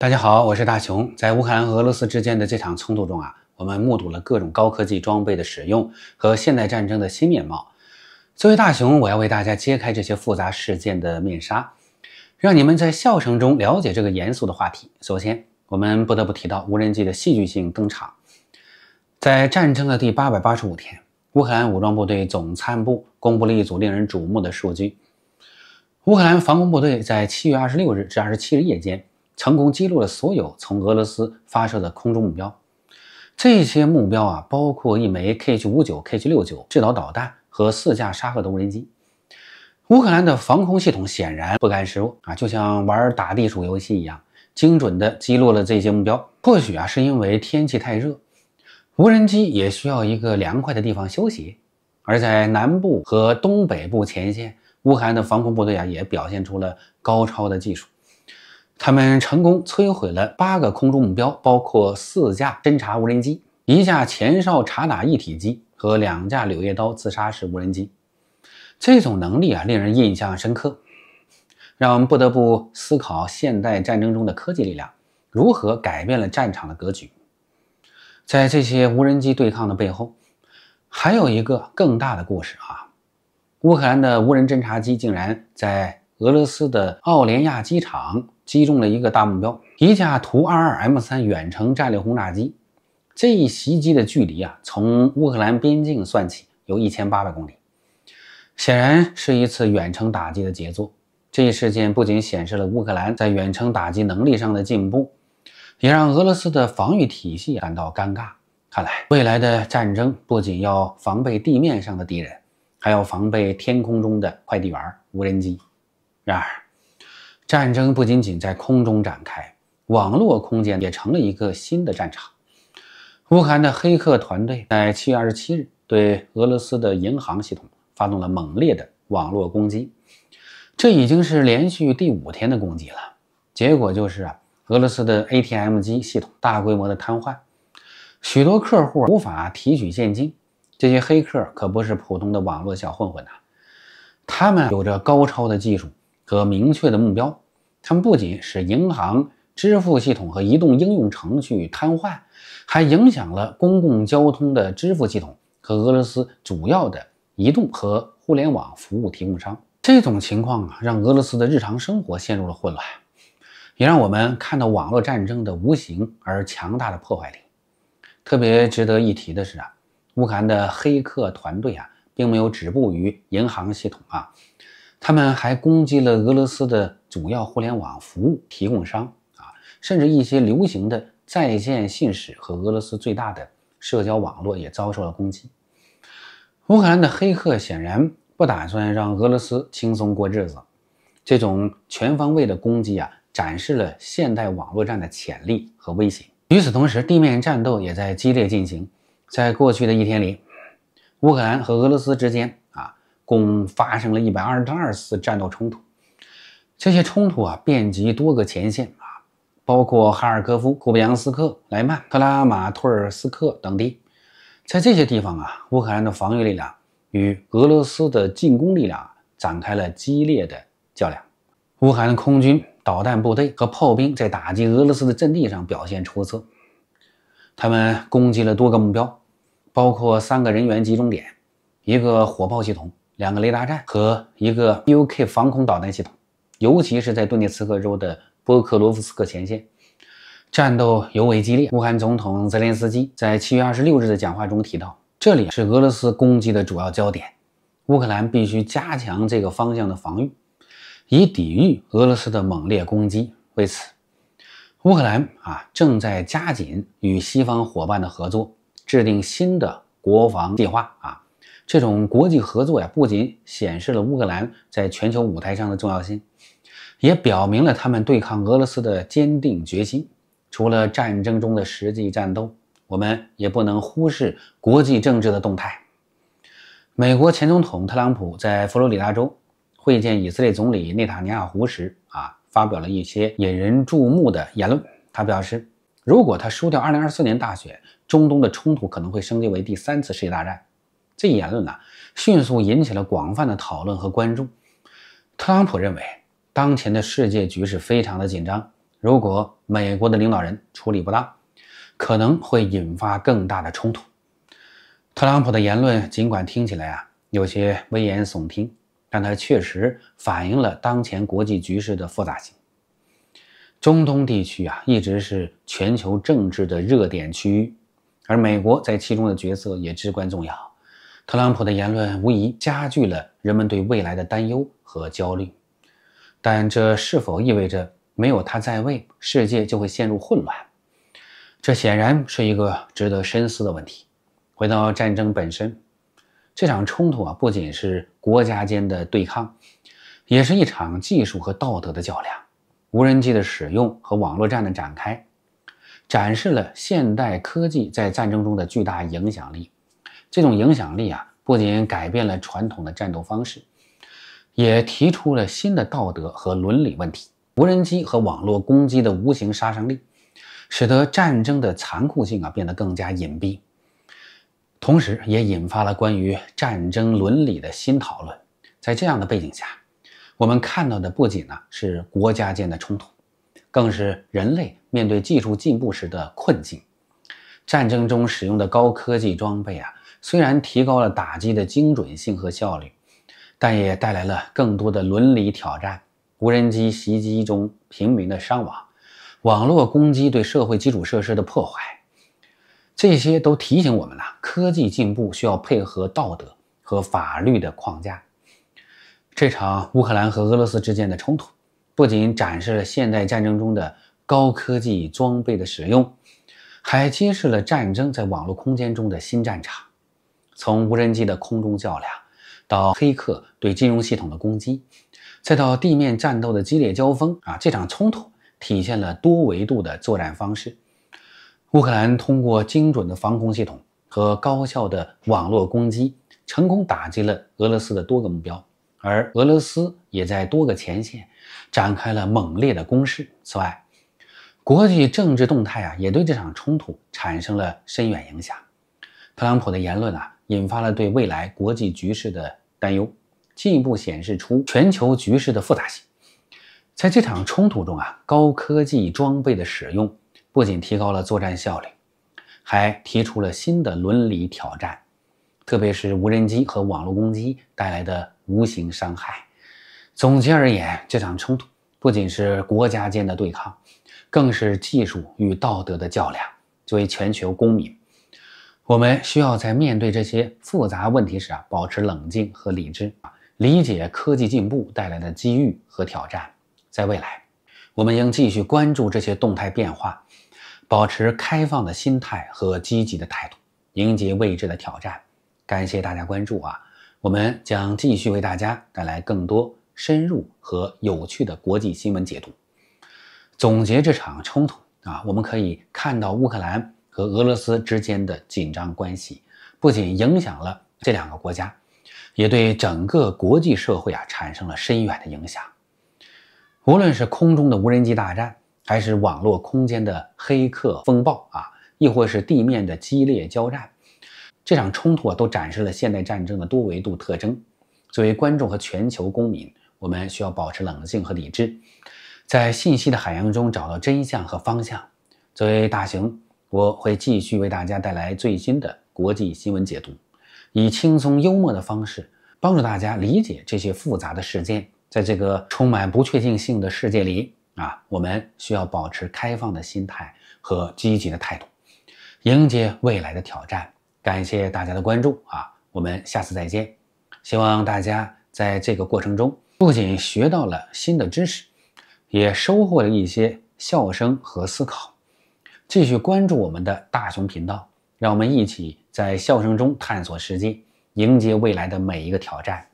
大家好，我是大熊。在乌克兰和俄罗斯之间的这场冲突中啊，我们目睹了各种高科技装备的使用和现代战争的新面貌。作为大熊，我要为大家揭开这些复杂事件的面纱，让你们在笑声中了解这个严肃的话题。首先，我们不得不提到无人机的戏剧性登场。在战争的第八百八十五天，乌克兰武装部队总参谋部公布了一组令人瞩目的数据：乌克兰防空部队在七月二十六日至二十七日夜间。成功击落了所有从俄罗斯发射的空中目标，这些目标啊，包括一枚 Kh-59、Kh-69 制导导弹和四架沙赫的无人机。乌克兰的防空系统显然不甘示弱啊，就像玩打地鼠游戏一样，精准地击落了这些目标。或许啊，是因为天气太热，无人机也需要一个凉快的地方休息。而在南部和东北部前线，乌克兰的防空部队啊，也表现出了高超的技术。他们成功摧毁了八个空中目标，包括四架侦察无人机、一架前哨查打一体机和两架“柳叶刀”自杀式无人机。这种能力啊，令人印象深刻，让我们不得不思考现代战争中的科技力量如何改变了战场的格局。在这些无人机对抗的背后，还有一个更大的故事啊！乌克兰的无人侦察机竟然在……俄罗斯的奥连亚机场击中了一个大目标，一架图 -22M3 远程战略轰炸机。这一袭击的距离啊，从乌克兰边境算起有一千八百公里，显然是一次远程打击的杰作。这一事件不仅显示了乌克兰在远程打击能力上的进步，也让俄罗斯的防御体系感到尴尬。看来，未来的战争不仅要防备地面上的敌人，还要防备天空中的快递员——无人机。然而，战争不仅仅在空中展开，网络空间也成了一个新的战场。乌克兰的黑客团队在七月二十七日对俄罗斯的银行系统发动了猛烈的网络攻击，这已经是连续第五天的攻击了。结果就是啊，俄罗斯的 ATM 机系统大规模的瘫痪，许多客户无法提取现金。这些黑客可不是普通的网络小混混呐，他们有着高超的技术。和明确的目标，他们不仅使银行支付系统和移动应用程序瘫痪，还影响了公共交通的支付系统和俄罗斯主要的移动和互联网服务提供商。这种情况啊，让俄罗斯的日常生活陷入了混乱，也让我们看到网络战争的无形而强大的破坏力。特别值得一提的是啊，乌克兰的黑客团队啊，并没有止步于银行系统啊。他们还攻击了俄罗斯的主要互联网服务提供商啊，甚至一些流行的在线信使和俄罗斯最大的社交网络也遭受了攻击。乌克兰的黑客显然不打算让俄罗斯轻松过日子，这种全方位的攻击啊，展示了现代网络战的潜力和威胁。与此同时，地面战斗也在激烈进行。在过去的一天里，乌克兰和俄罗斯之间。共发生了一百二十二次战斗冲突，这些冲突啊，遍及多个前线啊，包括哈尔科夫、库布扬斯克、莱曼、克拉马托尔斯克等地。在这些地方啊，乌克兰的防御力量与俄罗斯的进攻力量展开了激烈的较量。乌克兰空军、导弹部队和炮兵在打击俄罗斯的阵地上表现出色，他们攻击了多个目标，包括三个人员集中点、一个火炮系统。两个雷达站和一个 U.K. 防空导弹系统，尤其是在顿涅茨克州的波克罗夫斯克前线，战斗尤为激烈。乌克兰总统泽连斯基在七月二十六日的讲话中提到，这里是俄罗斯攻击的主要焦点，乌克兰必须加强这个方向的防御，以抵御俄罗斯的猛烈攻击。为此，乌克兰啊正在加紧与西方伙伴的合作，制定新的国防计划啊。这种国际合作呀，不仅显示了乌克兰在全球舞台上的重要性，也表明了他们对抗俄罗斯的坚定决心。除了战争中的实际战斗，我们也不能忽视国际政治的动态。美国前总统特朗普在佛罗里达州会见以色列总理内塔尼亚胡时，啊，发表了一些引人注目的言论。他表示，如果他输掉2024年大选，中东的冲突可能会升级为第三次世界大战。这言论呢，迅速引起了广泛的讨论和关注。特朗普认为，当前的世界局势非常的紧张，如果美国的领导人处理不当，可能会引发更大的冲突。特朗普的言论尽管听起来啊有些危言耸听，但它确实反映了当前国际局势的复杂性。中东地区啊一直是全球政治的热点区域，而美国在其中的角色也至关重要。特朗普的言论无疑加剧了人们对未来的担忧和焦虑，但这是否意味着没有他在位，世界就会陷入混乱？这显然是一个值得深思的问题。回到战争本身，这场冲突啊，不仅是国家间的对抗，也是一场技术和道德的较量。无人机的使用和网络战的展开，展示了现代科技在战争中的巨大影响力。这种影响力啊，不仅改变了传统的战斗方式，也提出了新的道德和伦理问题。无人机和网络攻击的无形杀伤力，使得战争的残酷性啊变得更加隐蔽，同时也引发了关于战争伦理的新讨论。在这样的背景下，我们看到的不仅呢是国家间的冲突，更是人类面对技术进步时的困境。战争中使用的高科技装备啊。虽然提高了打击的精准性和效率，但也带来了更多的伦理挑战：无人机袭击中平民的伤亡、网络攻击对社会基础设施的破坏，这些都提醒我们了，科技进步需要配合道德和法律的框架。这场乌克兰和俄罗斯之间的冲突，不仅展示了现代战争中的高科技装备的使用，还揭示了战争在网络空间中的新战场。从无人机的空中较量，到黑客对金融系统的攻击，再到地面战斗的激烈交锋，啊，这场冲突体现了多维度的作战方式。乌克兰通过精准的防空系统和高效的网络攻击，成功打击了俄罗斯的多个目标，而俄罗斯也在多个前线展开了猛烈的攻势。此外，国际政治动态啊，也对这场冲突产生了深远影响。特朗普的言论啊，引发了对未来国际局势的担忧，进一步显示出全球局势的复杂性。在这场冲突中啊，高科技装备的使用不仅提高了作战效率，还提出了新的伦理挑战，特别是无人机和网络攻击带来的无形伤害。总结而言，这场冲突不仅是国家间的对抗，更是技术与道德的较量。作为全球公民。我们需要在面对这些复杂问题时啊，保持冷静和理智，理解科技进步带来的机遇和挑战。在未来，我们应继续关注这些动态变化，保持开放的心态和积极的态度，迎接未知的挑战。感谢大家关注啊！我们将继续为大家带来更多深入和有趣的国际新闻解读。总结这场冲突啊，我们可以看到乌克兰。和俄罗斯之间的紧张关系不仅影响了这两个国家，也对整个国际社会啊产生了深远的影响。无论是空中的无人机大战，还是网络空间的黑客风暴啊，亦或是地面的激烈交战，这场冲突啊都展示了现代战争的多维度特征。作为观众和全球公民，我们需要保持冷静和理智，在信息的海洋中找到真相和方向。作为大熊。我会继续为大家带来最新的国际新闻解读，以轻松幽默的方式帮助大家理解这些复杂的事件。在这个充满不确定性的世界里，啊，我们需要保持开放的心态和积极的态度，迎接未来的挑战。感谢大家的关注啊，我们下次再见。希望大家在这个过程中不仅学到了新的知识，也收获了一些笑声和思考。继续关注我们的大熊频道，让我们一起在笑声中探索世界，迎接未来的每一个挑战。